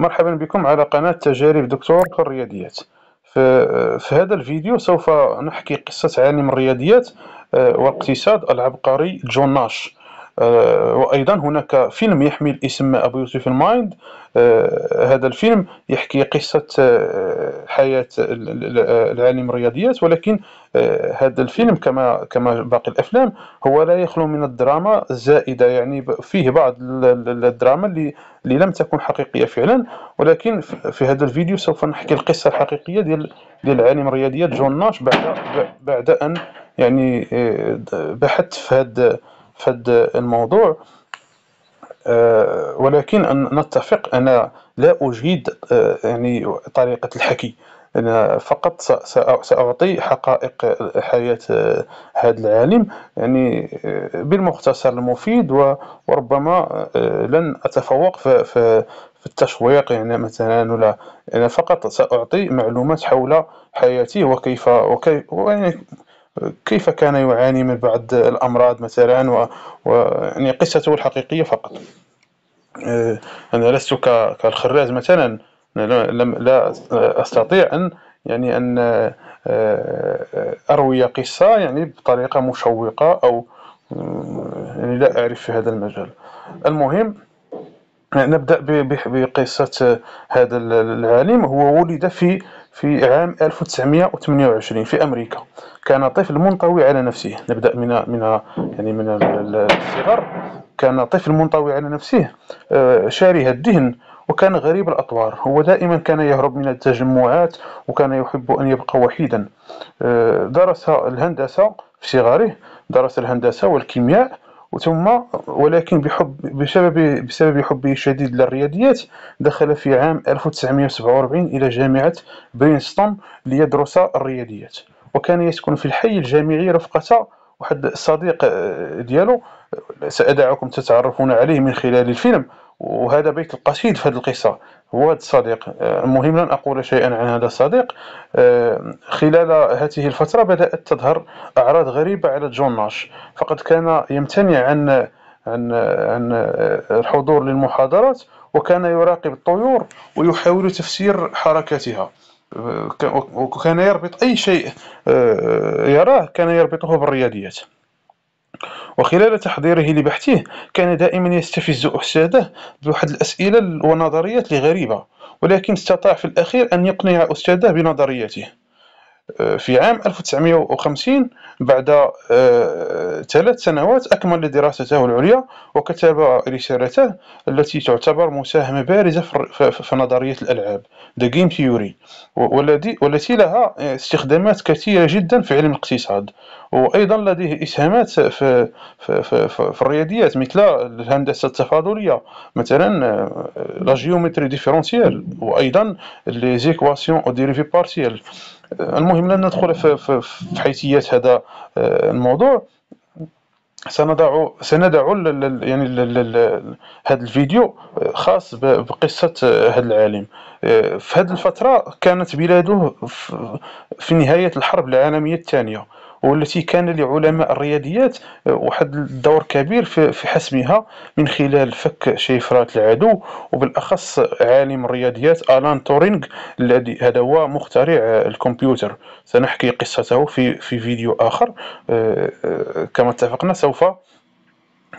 مرحبا بكم على قناة تجارب دكتور في الرياضيات في هذا الفيديو سوف نحكي قصة عالم الرياضيات آه، والاقتصاد العبقري جون ناش آه، وايضا هناك فيلم يحمل اسم ابو يوسف المايند آه، هذا الفيلم يحكي قصه آه، حياه العالم الرياضيات ولكن هذا الفيلم كما كما باقي الافلام هو لا يخلو من الدراما الزائده يعني فيه بعض الدراما اللي اللي لم تكن حقيقيه فعلا ولكن في هذا الفيديو سوف نحكي القصه الحقيقيه ديال ديال عالم الرياضيات جون ناش بعد بعد ان يعني بحثت في هذا هذا الموضوع آه، ولكن أن نتفق أنا لا أجيد آه، يعني طريقة الحكي أنا فقط سأعطي حقائق حياة هذا آه، العالم يعني بالمختصر المفيد وربما لن أتفوق في في التشويق يعني مثلا ولا أنا يعني فقط سأعطي معلومات حول حياتي وكيف وكيف كيف كان يعاني من بعض الأمراض مثلا و... و... يعني قصته الحقيقية فقط آه، أنا لست ك... كالخراز مثلا لم لا أستطيع أن يعني أن آه، آه، أروي قصة يعني بطريقة مشوقة أو يعني لا أعرف في هذا المجال المهم نبدأ بقصة هذا العالم هو ولد في في عام 1928 في أمريكا كان طفل منطوي على نفسه نبدأ من من يعني من الصغر كان طفل منطوي على نفسه آه، شاره الدهن وكان غريب الأطوار هو دائما كان يهرب من التجمعات وكان يحب أن يبقى وحيدا آه، درس الهندسة في صغره درس الهندسة والكيمياء ثم ولكن بحب بسبب بسبب حبه الشديد للرياضيات دخل في عام 1947 إلى جامعة برينستون ليدرس الرياضيات وكان يسكن في الحي الجامعي رفقة واحد الصديق آه، ديالو سأدعكم تتعرفون عليه من خلال الفيلم وهذا بيت القصيد في هذه القصة هو هذا الصديق المهم آه، لن أقول شيئا عن هذا الصديق آه، خلال هذه الفترة بدأت تظهر أعراض غريبة على جون ناش فقد كان يمتنع عن عن عن الحضور للمحاضرات وكان يراقب الطيور ويحاول تفسير حركاتها آه، وكان يربط أي شيء يراه كان يربطه بالرياضيات وخلال تحضيره لبحثه كان دائما يستفز أستاذه بواحد الأسئلة ونظريات الغريبة ولكن استطاع في الأخير أن يقنع أستاذه بنظريته في عام 1950 بعد آه، ثلاث سنوات أكمل دراسته العليا وكتب رسالته التي تعتبر مساهمة بارزة في نظرية الألعاب The Game Theory والتي لها استخدامات كثيرة جدا في علم الاقتصاد وأيضا لديه إسهامات في, في, في, في الرياضيات مثل الهندسة التفاضلية مثلا لا جيومتري ديفيرونسيال وأيضا لي زيكواسيون أو ديريفي بارسيال المهم لن ندخل في, في, في حيثيات هذا آه، الموضوع سنضع سندع يعني هذا الفيديو آه، خاص بقصه آه، هذا العالم في هذه الفتره كانت بلاده في نهايه الحرب العالميه الثانيه والتي كان لعلماء الرياضيات آه، واحد الدور كبير في حسمها من خلال فك شيفرات العدو وبالاخص عالم الرياضيات الان تورينغ الذي هذا هو مخترع آه، الكمبيوتر سنحكي قصته في في فيديو اخر آه، كما اتفقنا سوف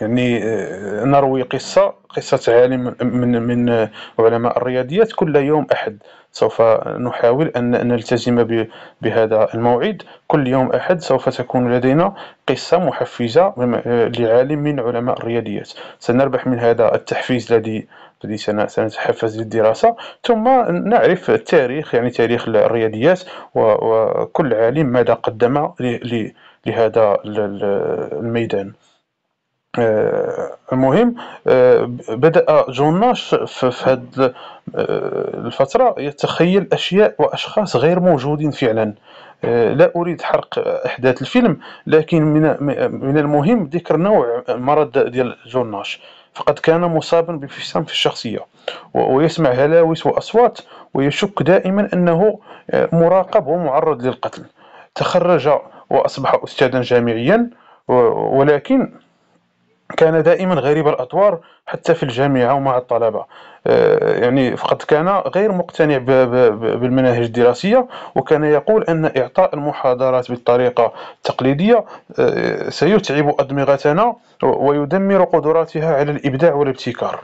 يعني آه، نروي قصة قصة عالم يعني من من علماء الرياضيات كل يوم أحد سوف نحاول أن نلتزم بهذا الموعد كل يوم أحد سوف تكون لدينا قصة محفزة لعالم من علماء الرياضيات سنربح من هذا التحفيز الذي الذي سنتحفز للدراسة ثم نعرف التاريخ يعني تاريخ الرياضيات وكل عالم ماذا قدم لهذا الميدان آه المهم آه بدأ جون ناش في هذه آه، الفترة يتخيل أشياء وأشخاص غير موجودين فعلا آه لا أريد حرق أحداث الفيلم لكن من من المهم ذكر نوع المرض ديال جون ناش فقد كان مصابا بانفصام في الشخصية ويسمع هلاوس وأصوات ويشك دائما أنه آه، مراقب ومعرض للقتل تخرج وأصبح أستاذا جامعيا ولكن كان دائما غريب الأطوار حتى في الجامعه ومع الطلبه آه، يعني فقد كان غير مقتنع بالمناهج الدراسيه وكان يقول ان اعطاء المحاضرات بالطريقه التقليديه آه، سيتعب ادمغتنا ويدمر قدراتها على الابداع والابتكار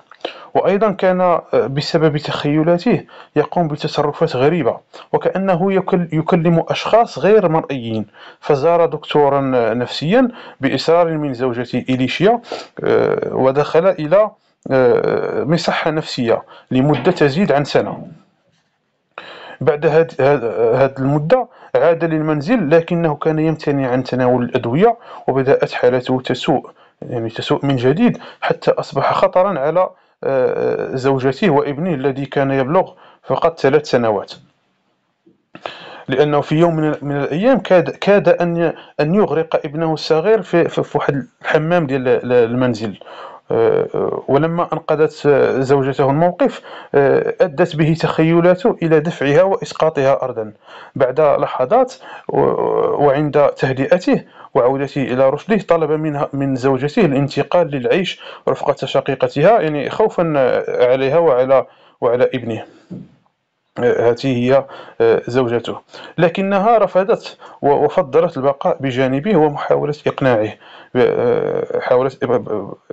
وايضا كان آه، بسبب تخيلاته يقوم بتصرفات غريبه وكانه يكلم اشخاص غير مرئيين فزار دكتورا نفسيا باصرار من زوجته إليشيا ودخل الى آه، مصحة نفسية لمدة تزيد عن سنة بعد هذه المدة عاد للمنزل لكنه كان يمتنع عن تناول الأدوية وبدأت حالته تسوء يعني تسوء من جديد حتى أصبح خطرا على آه، زوجته وابنه الذي كان يبلغ فقط ثلاث سنوات لأنه في يوم من الأيام كاد, كاد أن يغرق ابنه الصغير في, في واحد الحمام ديال المنزل أه، ولما أنقذت زوجته الموقف أه، أدت به تخيلاته إلى دفعها وإسقاطها أرضا بعد لحظات وعند تهدئته وعودته إلى رشده طلب منها من زوجته الانتقال للعيش رفقة شقيقتها يعني خوفا عليها وعلى وعلى ابنه هاته هي آه، زوجته لكنها رفضت وفضلت البقاء بجانبه ومحاولة إقناعه آه، حاولت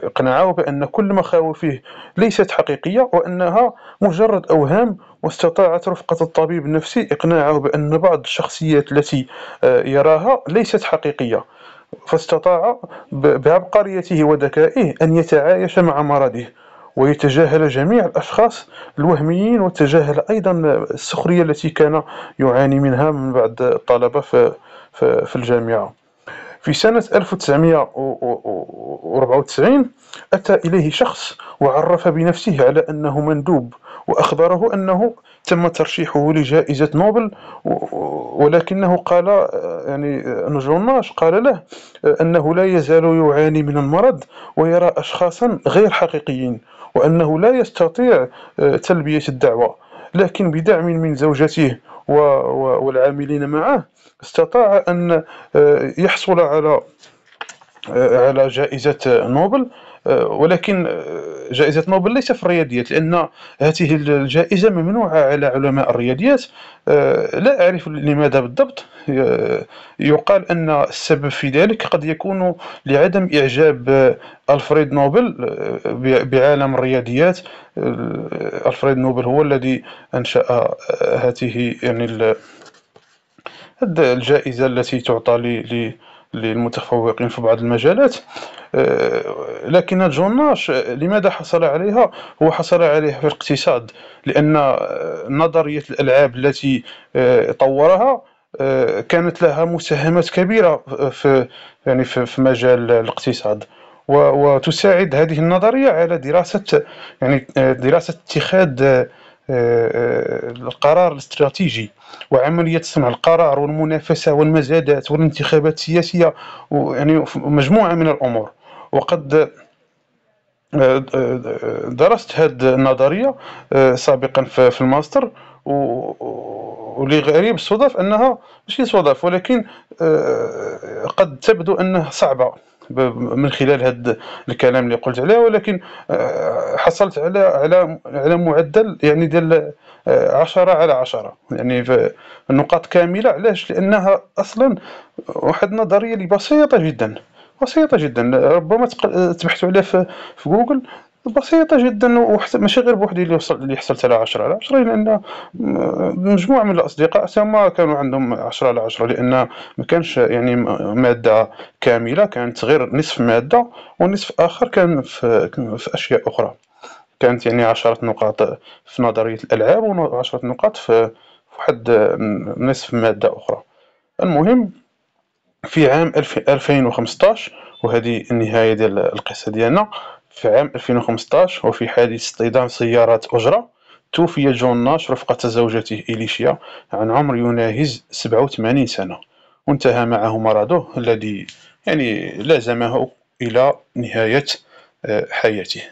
إقناعه بأن كل مخاوفه ليست حقيقية وأنها مجرد أوهام واستطاعت رفقة الطبيب النفسي إقناعه بأن بعض الشخصيات التي آه، يراها ليست حقيقية فاستطاع بعبقريته وذكائه أن يتعايش مع مرضه ويتجاهل جميع الأشخاص الوهميين وتجاهل أيضا السخرية التي كان يعاني منها من بعض الطلبة في, في, في الجامعة في سنة 1994 أتى إليه شخص وعرف بنفسه على أنه مندوب وأخبره أنه تم ترشيحه لجائزة نوبل ولكنه قال يعني نجوناش قال له أنه لا يزال يعاني من المرض ويرى أشخاصا غير حقيقيين وأنه لا يستطيع آه، تلبية الدعوة لكن بدعم من زوجته والعاملين معه استطاع أن آه، يحصل على آه، على جائزة نوبل آه، ولكن آه، جائزه نوبل ليس في الرياضيات لان هذه الجائزه ممنوعه على علماء الرياضيات آه، لا اعرف لماذا بالضبط يقال ان السبب في ذلك قد يكون لعدم اعجاب الفريد نوبل بعالم الرياضيات الفريد نوبل هو الذي انشا هذه يعني الجائزه التي تعطى للمتفوقين في بعض المجالات آه، لكن جوناش آه، لماذا حصل عليها هو حصل عليها في الاقتصاد لأن آه، نظرية الألعاب التي طورها كانت لها مساهمات كبيرة في يعني في مجال الاقتصاد وتساعد هذه النظرية على دراسة يعني دراسة اتخاذ آه، آه، القرار الاستراتيجي وعمليه صنع القرار والمنافسه والمزادات والانتخابات السياسيه يعني مجموعه من الامور وقد آه، درست هذه النظريه سابقا في الماستر واللي غريب الصدف انها ماشي صدف ولكن قد تبدو انها صعبه من خلال هذا الكلام اللي قلت عليه ولكن آه، حصلت على على على معدل يعني ديال 10 آه، على 10 يعني في النقاط كامله علاش لانها اصلا واحد النظريه اللي بسيطه جدا بسيطه جدا ربما آه، تبحثوا عليها في جوجل بسيطة جدا وماشي غير بوحدي اللي وصل اللي حصلت على عشرة على عشرة لأن مجموعة من الأصدقاء تما كانوا عندهم عشرة على عشرة لأن ما كانش يعني مادة كاملة كانت غير نصف مادة ونصف آخر كان في, في أشياء أخرى كانت يعني عشرة نقاط في نظرية الألعاب وعشرة نقاط في واحد نصف مادة أخرى المهم في عام 2015 وهذه النهاية ديال القصة ديالنا في عام 2015 وفي حادث اصطدام سيارات أجرة توفي جون ناش رفقة زوجته إليشيا عن عمر يناهز 87 سنة وانتهى معه مرضه الذي يعني لازمه إلى نهاية آه، حياته